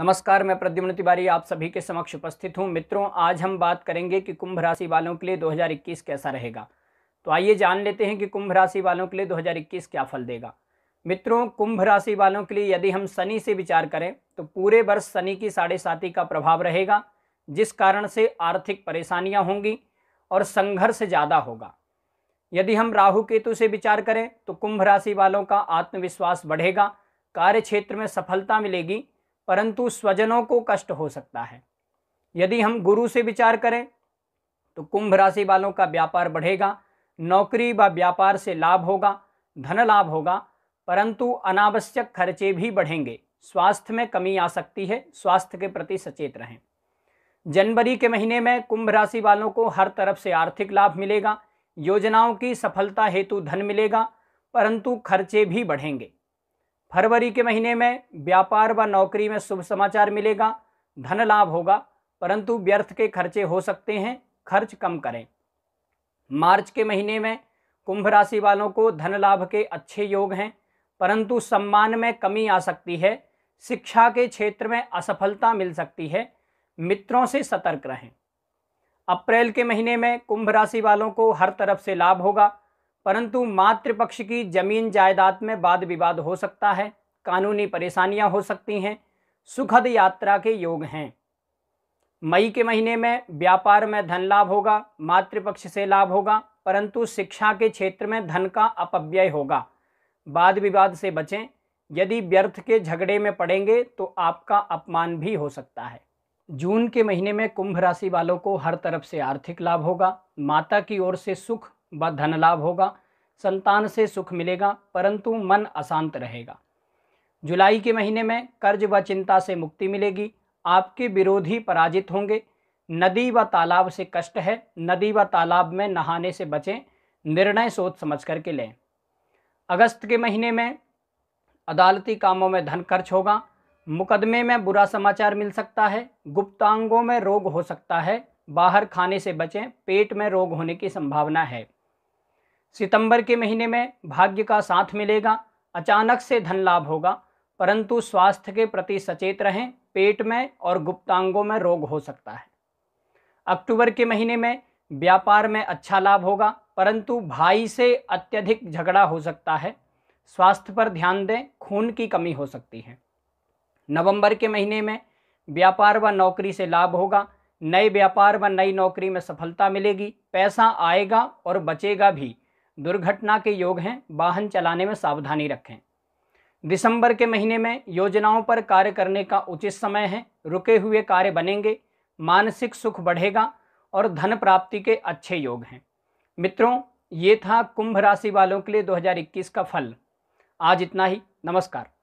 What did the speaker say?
नमस्कार मैं प्रद्युम्न तिवारी आप सभी के समक्ष उपस्थित हूं मित्रों आज हम बात करेंगे कि कुंभ राशि वालों के लिए 2021 कैसा रहेगा तो आइए जान लेते हैं कि कुंभ राशि वालों के लिए 2021 क्या फल देगा मित्रों कुंभ राशि वालों के लिए यदि हम शनि से विचार करें तो पूरे वर्ष शनि की साढ़े साथी का प्रभाव रहेगा जिस कारण से आर्थिक परेशानियाँ होंगी और संघर्ष ज़्यादा होगा यदि हम राहु केतु से विचार करें तो कुंभ राशि वालों का आत्मविश्वास बढ़ेगा कार्य क्षेत्र में सफलता मिलेगी परंतु स्वजनों को कष्ट हो सकता है यदि हम गुरु से विचार करें तो कुंभ राशि वालों का व्यापार बढ़ेगा नौकरी व व्यापार से लाभ होगा धन लाभ होगा परंतु अनावश्यक खर्चे भी बढ़ेंगे स्वास्थ्य में कमी आ सकती है स्वास्थ्य के प्रति सचेत रहें जनवरी के महीने में कुंभ राशि वालों को हर तरफ से आर्थिक लाभ मिलेगा योजनाओं की सफलता हेतु धन मिलेगा परंतु खर्चे भी बढ़ेंगे फरवरी के महीने में व्यापार व नौकरी में शुभ समाचार मिलेगा धन लाभ होगा परंतु व्यर्थ के खर्चे हो सकते हैं खर्च कम करें मार्च के महीने में कुंभ राशि वालों को धन लाभ के अच्छे योग हैं परंतु सम्मान में कमी आ सकती है शिक्षा के क्षेत्र में असफलता मिल सकती है मित्रों से सतर्क रहें अप्रैल के महीने में कुंभ राशि वालों को हर तरफ से लाभ होगा परंतु मातृपक्ष की जमीन जायदाद में वाद विवाद हो सकता है कानूनी परेशानियां हो सकती हैं सुखद यात्रा के योग हैं मई के महीने में व्यापार में धन लाभ होगा मातृपक्ष से लाभ होगा परंतु शिक्षा के क्षेत्र में धन का अपव्यय होगा वाद विवाद से बचें यदि व्यर्थ के झगड़े में पड़ेंगे तो आपका अपमान भी हो सकता है जून के महीने में कुंभ राशि वालों को हर तरफ से आर्थिक लाभ होगा माता की ओर से सुख व धन लाभ होगा संतान से सुख मिलेगा परंतु मन अशांत रहेगा जुलाई के महीने में कर्ज व चिंता से मुक्ति मिलेगी आपके विरोधी पराजित होंगे नदी व तालाब से कष्ट है नदी व तालाब में नहाने से बचें निर्णय सोच समझ करके लें अगस्त के महीने में अदालती कामों में धन खर्च होगा मुकदमे में बुरा समाचार मिल सकता है गुप्तांगों में रोग हो सकता है बाहर खाने से बचें पेट में रोग होने की संभावना है सितंबर के महीने में भाग्य का साथ मिलेगा अचानक से धन लाभ होगा परंतु स्वास्थ्य के प्रति सचेत रहें पेट में और गुप्तांगों में रोग हो सकता है अक्टूबर के महीने में व्यापार में अच्छा लाभ होगा परंतु भाई से अत्यधिक झगड़ा हो सकता है स्वास्थ्य पर ध्यान दें खून की कमी हो सकती है नवंबर के महीने में व्यापार व नौकरी से लाभ होगा नए व्यापार व नई नौकरी में सफलता मिलेगी पैसा आएगा और बचेगा भी दुर्घटना के योग हैं वाहन चलाने में सावधानी रखें दिसंबर के महीने में योजनाओं पर कार्य करने का उचित समय है रुके हुए कार्य बनेंगे मानसिक सुख बढ़ेगा और धन प्राप्ति के अच्छे योग हैं मित्रों ये था कुंभ राशि वालों के लिए 2021 का फल आज इतना ही नमस्कार